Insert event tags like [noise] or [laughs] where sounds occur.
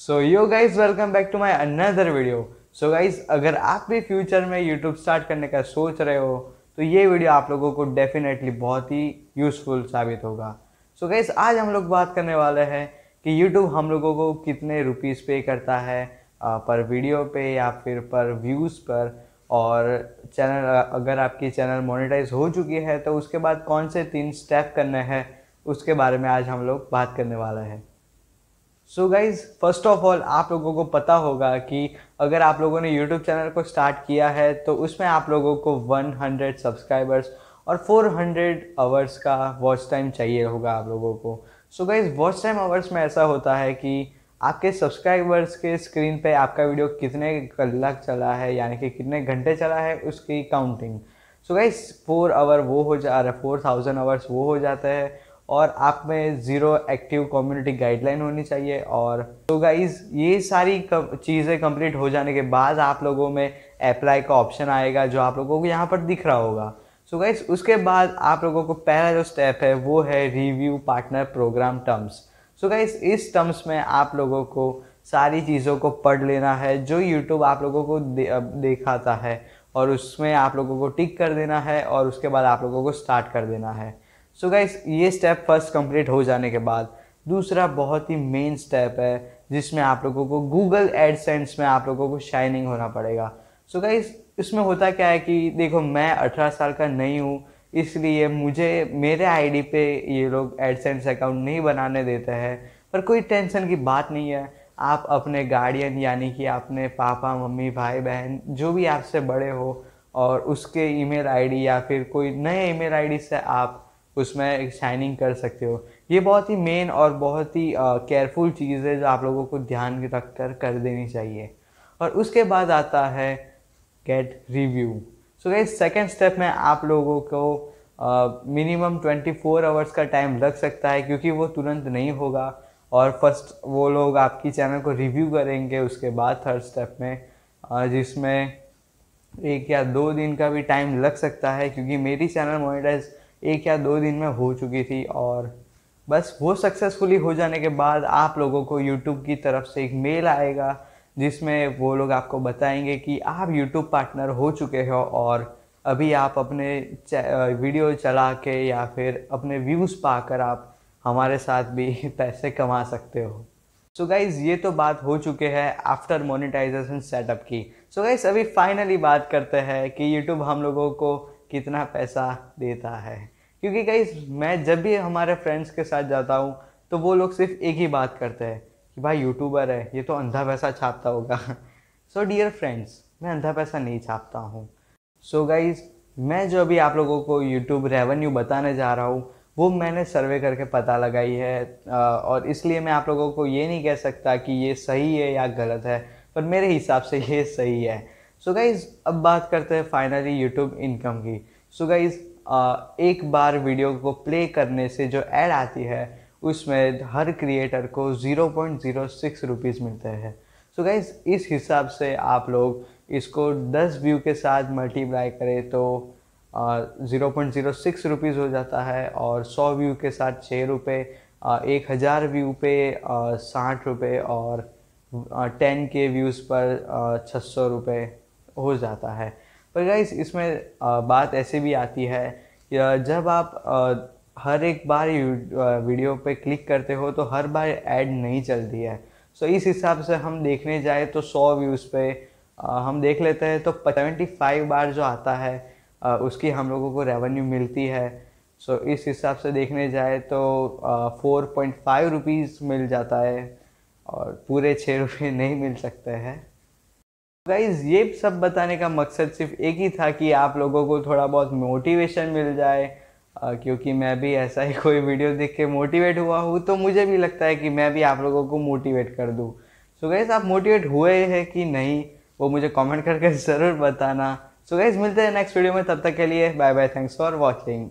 so yo guys welcome back to my another video so guys अगर आप भी future में यूट्यूब स्टार्ट करने का सोच रहे हो तो ये वीडियो आप लोगों को डेफिनेटली बहुत ही यूज़फुल साबित होगा सो so गाइज आज हम लोग बात करने वाले हैं कि यूट्यूब हम लोगों को कितने रुपीज़ पे करता है पर वीडियो पे या फिर पर व्यूज़ पर और चैनल अगर आपकी चैनल मोनेटाइज हो चुकी है तो उसके बाद कौन से तीन स्टेप करने हैं उसके बारे में आज हम लोग बात करने वाले हैं so guys first of all आप लोगों को पता होगा कि अगर आप लोगों ने यूट्यूब चैनल को स्टार्ट किया है तो उसमें आप लोगों को 100 सब्सक्राइबर्स और 400 आवर्स का वॉच टाइम चाहिए होगा आप लोगों को so guys watch time hours में ऐसा होता है कि आपके सब्सक्राइबर्स के स्क्रीन पे आपका वीडियो कितने कलाक चला है यानी कि कितने घंटे चला है उसकी counting so guys four hour वो हो जा रहा है फोर थाउजेंड आवर्स वो हो जाता है और आप में ज़ीरो एक्टिव कम्युनिटी गाइडलाइन होनी चाहिए और तो गाइज ये सारी चीज़ें कंप्लीट हो जाने के बाद आप लोगों में अप्लाई का ऑप्शन आएगा जो आप लोगों को यहाँ पर दिख रहा होगा सो so गाइज उसके बाद आप लोगों को पहला जो स्टेप है वो है review partner program terms so guys इस टर्म्स में आप लोगों को सारी चीज़ों को पढ़ लेना है जो यूट्यूब आप लोगों को दे, देखाता है और उसमें आप लोगों को टिक कर देना है और उसके बाद आप लोगों को स्टार्ट कर देना है सो so गाइस ये स्टेप फर्स्ट कंप्लीट हो जाने के बाद दूसरा बहुत ही मेन स्टेप है जिसमें आप लोगों को गूगल एडसेंस में आप लोगों को शाइनिंग होना पड़ेगा सो so गाइस इसमें होता क्या है कि देखो मैं अठारह साल का नहीं हूँ इसलिए मुझे मेरे आईडी पे ये लोग एडसेंस अकाउंट नहीं बनाने देते हैं पर कोई टेंशन की बात नहीं है आप अपने गार्डियन यानी कि अपने पापा मम्मी भाई बहन जो भी आपसे बड़े हो और उसके ईमेल आईडी या फिर कोई नए ईमेल आईडी से आप उसमें शाइनिंग कर सकते हो ये बहुत ही मेन और बहुत ही केयरफुल चीज़ है जो आप लोगों को ध्यान रख कर कर देनी चाहिए और उसके बाद आता है गेट रिव्यू सो गई सेकेंड स्टेप में आप लोगों को मिनिमम ट्वेंटी फोर आवर्स का टाइम लग सकता है क्योंकि वो तुरंत नहीं होगा और फर्स्ट वो लोग आपकी चैनल को रिव्यू करेंगे उसके बाद थर्ड स्टेप में uh, जिसमें एक या दो दिन का भी टाइम लग सकता है क्योंकि मेरी चैनल मोनिटाइज एक या दो दिन में हो चुकी थी और बस वो सक्सेसफुली हो जाने के बाद आप लोगों को यूट्यूब की तरफ से एक मेल आएगा जिसमें वो लोग आपको बताएंगे कि आप यूट्यूब पार्टनर हो चुके हो और अभी आप अपने वीडियो चला के या फिर अपने व्यूज़ पाकर आप हमारे साथ भी [laughs] पैसे कमा सकते हो सो so गाइज़ ये तो बात हो चुके है आफ्टर मोनिटाइजेशन सेटअप की सो so गाइज़ अभी फाइनली बात करते हैं कि यूट्यूब हम लोगों को कितना पैसा देता है क्योंकि कई मैं जब भी हमारे फ्रेंड्स के साथ जाता हूँ तो वो लोग सिर्फ एक ही बात करते हैं कि भाई यूट्यूबर है ये तो अंधा पैसा छापता होगा सो डियर फ्रेंड्स मैं अंधा पैसा नहीं छापता हूँ सो गाइज मैं जो अभी आप लोगों को यूट्यूब रेवेन्यू बताने जा रहा हूँ वो मैंने सर्वे करके पता लगाई है और इसलिए मैं आप लोगों को ये नहीं कह सकता कि ये सही है या गलत है पर मेरे हिसाब से ये सही है सो गाइज़ अब बात करते हैं फाइनली यूट्यूब इनकम की सो so गाइज़ एक बार वीडियो को प्ले करने से जो ऐड आती है उसमें हर क्रिएटर को zero point zero six rupees मिलते हैं सो गाइज़ इस हिसाब से आप लोग इसको दस व्यू के साथ मल्टीप्लाई करें तो zero point zero six rupees हो जाता है और सौ व्यू के साथ छः रुपये एक हज़ार व्यू पे साठ रुपये और टेन के व्यूज़ पर छः सौ रुपये हो जाता है पर गाइस इसमें बात ऐसे भी आती है जब आप हर एक बार वीडियो पे क्लिक करते हो तो हर बार ऐड नहीं चलती है सो इस हिसाब से हम देखने जाए तो सौ व्यूज़ पे हम देख लेते हैं तो सेवेंटी फाइव बार जो आता है उसकी हम लोगों को रेवेन्यू मिलती है सो इस हिसाब से देखने जाए तो फ़ोर पॉइंट फाइव रुपीज़ मिल जाता है और पूरे छः रुपये नहीं मिल सकते हैं गाइज ये सब बताने का मकसद सिर्फ एक ही था कि आप लोगों को थोड़ा बहुत मोटिवेशन मिल जाए क्योंकि मैं भी ऐसा ही कोई वीडियो देख के मोटिवेट हुआ हूँ तो मुझे भी लगता है कि मैं भी आप लोगों को मोटिवेट कर दूँ सो so आप मोटिवेट हुए हैं कि नहीं वो मुझे कमेंट करके [laughs] ज़रूर बताना सो so गाइज़ मिलते हैं नेक्स्ट वीडियो में तब तक के लिए bye bye thanks for watching